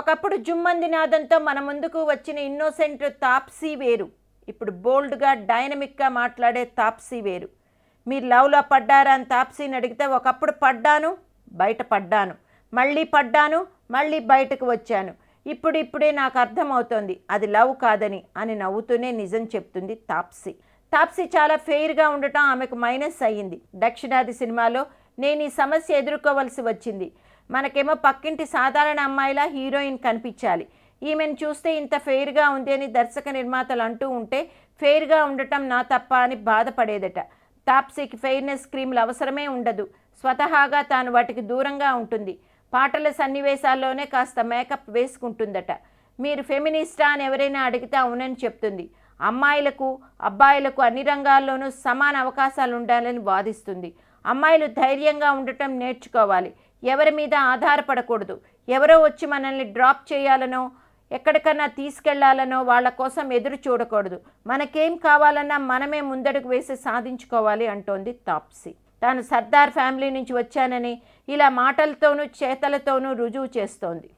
ఒకప్పుడు జుమ్మంది నాదంతో మన ముందుకు వచ్చిన ఇన్నోసెంట్ తాప్సీ వేరు ఇప్పుడు బోల్డ్గా డైనమిక్గా మాట్లాడే తాప్సీ వేరు మీరు లవ్లో పడ్డారా అని తాప్సీని అడిగితే ఒకప్పుడు పడ్డాను బయట పడ్డాను మళ్ళీ పడ్డాను మళ్ళీ బయటకు వచ్చాను ఇప్పుడు ఇప్పుడే నాకు అర్థమవుతోంది అది లవ్ కాదని అని నవ్వుతూనే నిజం చెప్తుంది తాప్సీ తాప్సీ చాలా ఫెయిర్గా ఉండటం ఆమెకు మైనస్ అయ్యింది దక్షిణాది సినిమాలో నేను ఈ సమస్య ఎదుర్కోవలసి వచ్చింది మనకేమో పక్కింటి సాధారణ అమ్మాయిలా హీరోయిన్ కనిపించాలి ఈమెను చూస్తే ఇంత ఫెయిర్గా ఉంది అని దర్శక నిర్మాతలు అంటూ ఉంటే ఫెయిర్గా ఉండటం నా తప్ప అని బాధపడేదట తాప్సీకి ఫెయిర్నెస్ క్రీములు అవసరమే ఉండదు స్వతహాగా తాను వాటికి దూరంగా ఉంటుంది పాటల సన్నివేశాల్లోనే కాస్త మేకప్ వేసుకుంటుందట మీరు ఫెమినిస్టా అని ఎవరైనా అడిగితే అవునని చెప్తుంది అమ్మాయిలకు అబ్బాయిలకు అన్ని రంగాల్లోనూ సమాన అవకాశాలు ఉండాలని వాదిస్తుంది అమ్మాయిలు ధైర్యంగా ఉండటం నేర్చుకోవాలి ఎవరి మీద ఆధారపడకూడదు ఎవరో వచ్చి మనల్ని డ్రాప్ చేయాలనో ఎక్కడికన్నా తీసుకెళ్లాలనో వాళ్ళ కోసం ఎదురు చూడకూడదు మనకేం కావాలన్నా మనమే ముందడుగు వేసి సాధించుకోవాలి అంటోంది తాప్సీ తాను సర్దార్ ఫ్యామిలీ నుంచి వచ్చానని ఇలా మాటలతోనూ చేతలతోనూ రుజువు చేస్తోంది